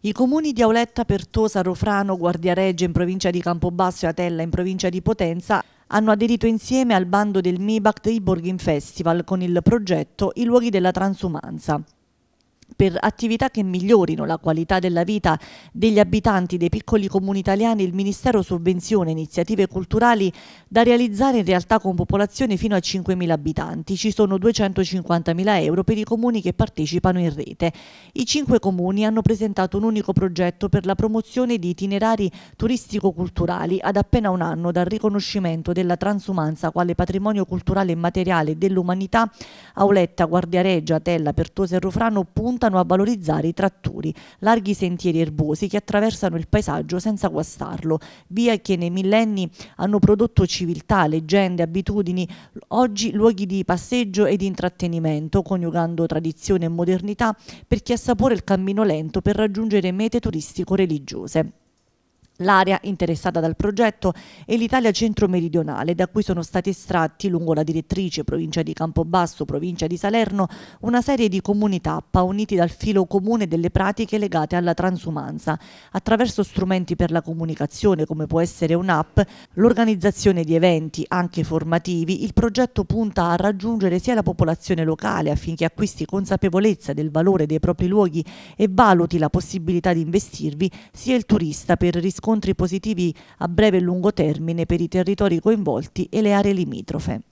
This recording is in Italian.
I comuni di Auletta, Pertosa, Rofrano, Guardiareggio in provincia di Campobasso e Atella in provincia di Potenza hanno aderito insieme al bando del MIBACT i Borghin Festival con il progetto I luoghi della transumanza per attività che migliorino la qualità della vita degli abitanti dei piccoli comuni italiani, il Ministero sovvenziona iniziative culturali da realizzare in realtà con popolazione fino a 5.000 abitanti. Ci sono 250.000 euro per i comuni che partecipano in rete. I cinque comuni hanno presentato un unico progetto per la promozione di itinerari turistico-culturali ad appena un anno dal riconoscimento della transumanza quale patrimonio culturale e materiale dell'umanità. Auletta, Guardiareggia, Tella, Pertosa e Rufrano punto puntano a valorizzare i tratturi, larghi sentieri erbosi che attraversano il paesaggio senza guastarlo, via che nei millenni hanno prodotto civiltà, leggende, abitudini, oggi luoghi di passeggio e di intrattenimento, coniugando tradizione e modernità per chi assapora il cammino lento per raggiungere mete turistico-religiose l'area interessata dal progetto è l'Italia centro-meridionale, da cui sono stati estratti lungo la direttrice provincia di Campobasso, provincia di Salerno, una serie di comuni tappa uniti dal filo comune delle pratiche legate alla transumanza, attraverso strumenti per la comunicazione come può essere un'app, l'organizzazione di eventi, anche formativi, il progetto punta a raggiungere sia la popolazione locale affinché acquisti consapevolezza del valore dei propri luoghi e valuti la possibilità di investirvi, sia il turista per riscoprire riscontri positivi a breve e lungo termine per i territori coinvolti e le aree limitrofe.